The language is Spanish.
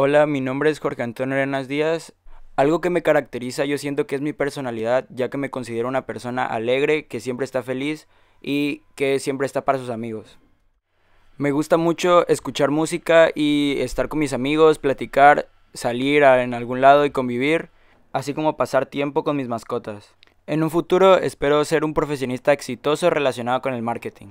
Hola, mi nombre es Jorge Antonio Arenas Díaz. Algo que me caracteriza yo siento que es mi personalidad, ya que me considero una persona alegre, que siempre está feliz y que siempre está para sus amigos. Me gusta mucho escuchar música y estar con mis amigos, platicar, salir en algún lado y convivir, así como pasar tiempo con mis mascotas. En un futuro espero ser un profesionista exitoso relacionado con el marketing.